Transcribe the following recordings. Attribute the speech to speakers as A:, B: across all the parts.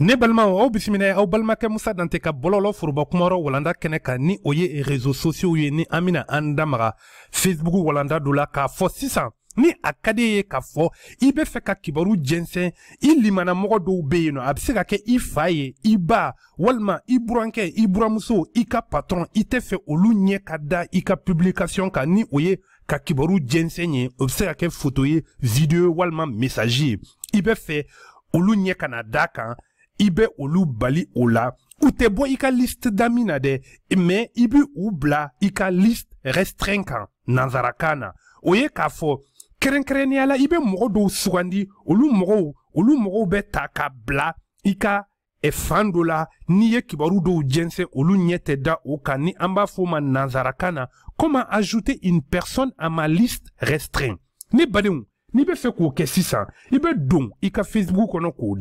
A: ne balimaw aw bisimina aw balimakɛ musa dante ka bɔlɔlɔ foroba kumarɔ walanda kɛnɛ kan ni o ye rezo sosiyow ye ni an bena an damaga facebooku walanda dɔ la k'a fɔ sisan ni a ka di e ye k'a fɔ i be fɛ ka kibaru jɛnsɛn i limanamɔgɔ dɔw be yen nɔ a be se ka kɛ i fa ye i ba walima i burankɛ i buramuso i ka patɔrɔn i tɛ fɛ olu ɲɛ ka da i ka publikasiyɔn kan ni o ye ka kibaru jɛnsɛn ye o be se ka kɛ foto ye vidiyo walima mesaji ye i be fɛ olu ɲɛ kana da kan Ibe olu bali o la ika tɛ daminade i ibu liste damina de, ime Ibu ou bla, u liste restreint nanzarakana, oye kafo, o ibe k'a sugandi olu mɔgɔw olu be la niye kibaru do jense olu nyete da okani ni comment ajouter une personne à ma liste restreinte ne badenw n'i be fɛ k'o ça ibe don ika facebook kɔnɔ k'o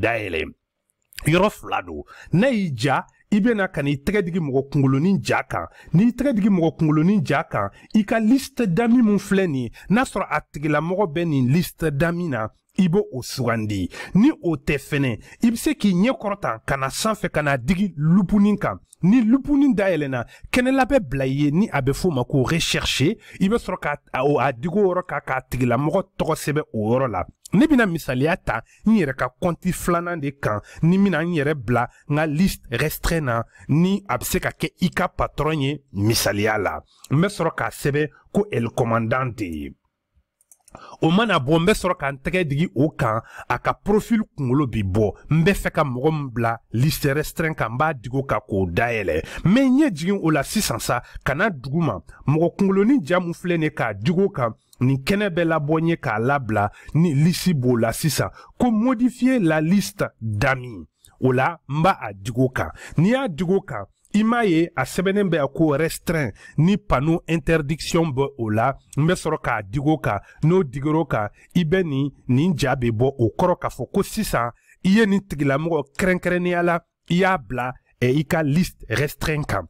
A: yɔrɔ fila don n'a y'i ja i bɛna ka n'i tɛgɛ digi mɔgɔ kungolonin ja kan n'i tɛgɛ digi mɔgɔ kungolonin ja kan i ka liste dami min filɛ nin n'a sɔrɔ a tigilamɔgɔ bɛ nin liste dami na i b' o sugandi ni o tɛ fɛnɛ i be se k'i ɲɛ kɔrɔtan ka na sanfɛ ka na digi lupunin kan ni lupunin dayɛlɛnna kɛnɛ labɛn bila i ye ni a be f'o ma ko recherche i be sɔrɔ ka a digo yɔrɔ kan k'a tigilamɔgɔ tɔgɔ sɛbɛ o yɔrɔ la ne bena misaliya ta n yɛrɛ ka kɔnti filanan de kan ni mina n yɛrɛ bila n ka list restrain na ni a be se ka kɛ i ka patɔrɔn ye misaliya la n be sɔrɔ k'a sɛbɛ ko el commandant de ye o mana bɔ n bɛ sɔrɔ ka n tɛgɛ digi o kan a ka profil kunkolo bi bɔ n bɛ fɛ ka mɔgɔ min bila lisɛrɛsitɛrɛn kan n b'a digi o kan k'o dayɛlɛ mɛ n ye jigin o la sisan sa ka na dugu ma mɔgɔ kunkolonin ja min filɛ nin k'a digi o kan nin kɛnɛ bɛ labɔ n ye k'a labila ni lisi b'o la sisan ko modifier la liste d'amis o la n b'a a digi o kan n'i y'a digi o kan i m'a ye a sɛbɛnnin bɛ a ko restreint ni panu interdiction bɛ o la n bɛ sɔrɔ k'a dig'o kan n'o digir'o kan i bɛ nin nin ja bɛ bɔ o kɔrɔ k'a fɔ ko sisan i ye nin tigilamɔgɔ kɛrɛnkɛrɛnnenya la i y'a bila i ka liste restreint kan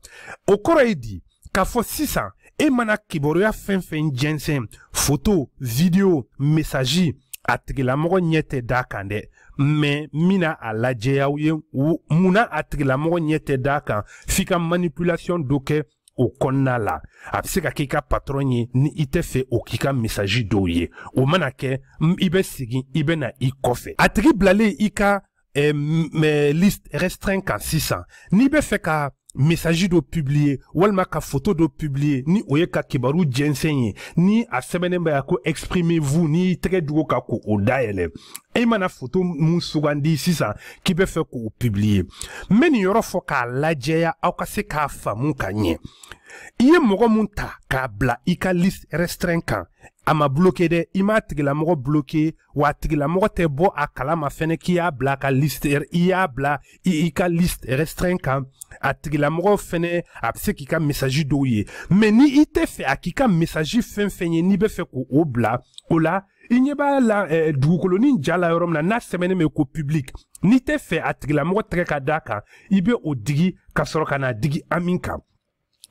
A: o kɔrɔ ye di k'a fɔ sisan e mana kibaruya fɛn fɛn jɛnsɛn foto video mesaji a tigilamɔgɔ ɲɛ tɛ d'a kan dɛ mɛ mina a lajɛ aw ye munna a tigilamɔgɔ ɲɛ tɛ d'a kan f'i ka manipulation dɔ kɛ o kɔnɔna la a bɛ se ka k'i ka patɔrɔn ye ni i tɛ fɛ o k'i ka misaji dɔw ye o mana kɛ i bɛ segin i bɛ na i kɔfɛ a tigi bilalen i ka eh, liste restreint kan sisan n'i bɛ fɛ ka mesaji dɔ publier walima ka foto dɔ publier ni o ye ka kibaru jɛnsɛn ye ni a sɛbɛnnen bɛ yan ko exprimez vous n'i y'i tɛgɛ jogo ka ko o dayɛlɛ e mana foto mun sugandi sisan k'i bɛ fɛ k'o publier n bɛ nin yɔrɔ fɔ k'a lajɛya aw ka se k'a faamu ka ɲɛ i ye mɔgɔ mun ta k'a bila i ka liste restreint kan a ma bloqué dɛ i m'a tigilamɔgɔ bloqué wa a tigilamɔgɔ tɛ bɔ a kala ma fɛnɛ k'i y'a bila a ka liste i y'a bila i ka liste restreint kan a tigilamɔgɔ fɛnɛ a be se k'i ka mesaji dɔw ye mɛn ni i tɛ fɛ a k'i ka mesaji fɛn fɛn ye n'i be fɛ k'o bila o la i ɲɛ b'a la eh, dugukolonin ja la yɔrɔ min na n'a sɛbɛnnin bɛ ko publik n'i tɛ fɛ a tigilamɔgɔ tɛgɛ ka d'a kan i be o digi ka sɔrɔ ka na digi amin kan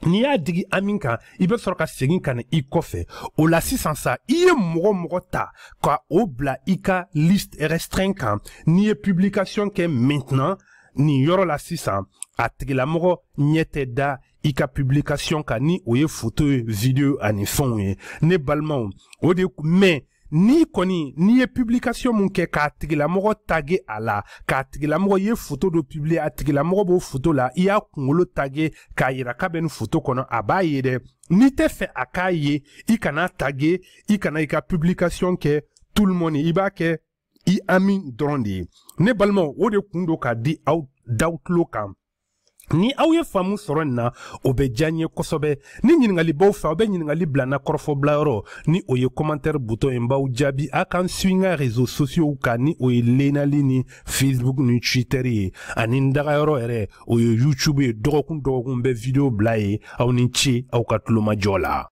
A: n'i y'a digi amin kan i bɛ sɔrɔ ka segin ka na i kɔfɛ o la sisan sa i ye mɔgɔ mɔgɔ ta ka o bila i ka liste restreint kan n'i ye publication kɛ maintenant nin yɔrɔ la sisan a tigilamɔgɔ ɲɛ tɛ da i ka publication kan ni o foto ye video ani fɛnw ye ne n'i koni n'i ye publication min kɛ k'a tigilamɔgɔ tage a la k'a tigilamɔgɔ ye foto do publie a tigilamɔgɔ b'o foto la i y'a kungolo tage k'a yira k'a bɛ ben foto kɔnɔ a b'a ye dɛ n'i tɛ fɛ a k'a tage publication kɛ tout le monde i b'a kɛ i ami dɔrɔn de ye ne balimaw ka di aw daw ni aw ye faamu sɔrɔ nin na o bɛ diya n ye kosɛbɛ ni ɲiningali b'aw fɛ aw bɛ ɲiningali bila n na kɔrɔfɔbilayɔrɔ ni o ye kɔmantɛri butɔn ye n b'aw jaabi a kan suwi n ka rezo sosiyow kan ni o ye lenali ni facebook ni twitter ye ani n dagayɔrɔ yɛrɛ o ye youtube ye dɔgɔkun dɔgɔkun bɛ video bila ye aw ni ce aw ka tulomajɔ la